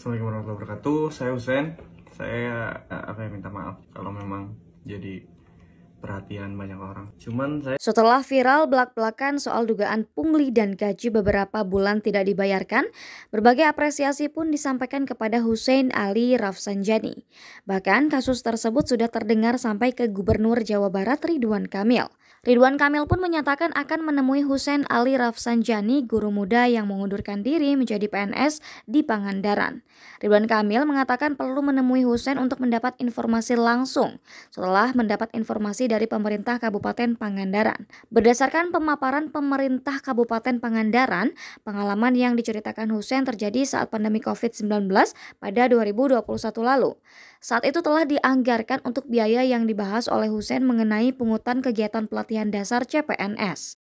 Assalamualaikum warahmatullahi wabarakatuh. Saya Husen. Saya eh, akan ya, minta maaf kalau memang jadi perhatian banyak orang. Cuman saya Setelah viral belak-belakan soal dugaan pungli dan gaji beberapa bulan tidak dibayarkan, berbagai apresiasi pun disampaikan kepada Hussein Ali Rafsanjani. Bahkan kasus tersebut sudah terdengar sampai ke Gubernur Jawa Barat Ridwan Kamil. Ridwan Kamil pun menyatakan akan menemui Hussein Ali Rafsanjani, guru muda yang mengundurkan diri menjadi PNS di Pangandaran. Ridwan Kamil mengatakan perlu menemui Hussein untuk mendapat informasi langsung. Setelah mendapat informasi dari pemerintah Kabupaten Pangandaran. Berdasarkan pemaparan pemerintah Kabupaten Pangandaran, pengalaman yang diceritakan Hussein terjadi saat pandemi COVID-19 pada 2021 lalu. Saat itu telah dianggarkan untuk biaya yang dibahas oleh Hussein mengenai pungutan kegiatan pelatihan dasar CPNS.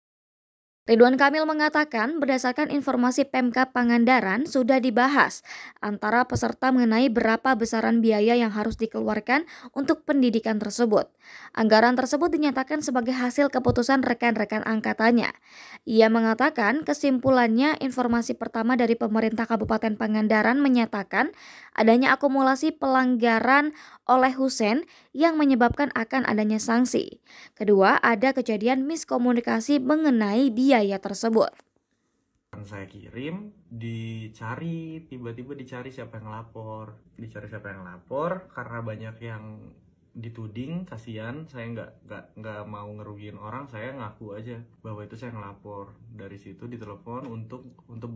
Ridwan Kamil mengatakan berdasarkan informasi PMK Pangandaran sudah dibahas antara peserta mengenai berapa besaran biaya yang harus dikeluarkan untuk pendidikan tersebut. Anggaran tersebut dinyatakan sebagai hasil keputusan rekan-rekan angkatannya. Ia mengatakan kesimpulannya informasi pertama dari pemerintah Kabupaten Pangandaran menyatakan adanya akumulasi pelanggaran oleh Husen yang menyebabkan akan adanya sanksi. Kedua, ada kejadian miskomunikasi mengenai biaya biaya tersebut. Saya kirim, dicari, tiba-tiba dicari siapa yang lapor, dicari siapa yang lapor, karena banyak yang dituding kasihan saya nggak nggak nggak mau ngerugiin orang saya ngaku aja bahwa itu saya ngelapor dari situ ditelepon untuk untuk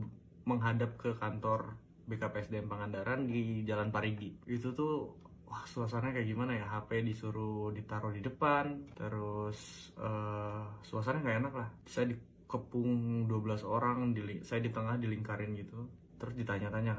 menghadap ke kantor BKPSDM Pangandaran di Jalan Parigi itu tuh wah suasana kayak gimana ya HP disuruh ditaruh di depan terus uh, eh, suasana nggak enak lah saya di, kepung 12 orang di, saya di tengah dilingkarin gitu terus ditanya-tanya kan.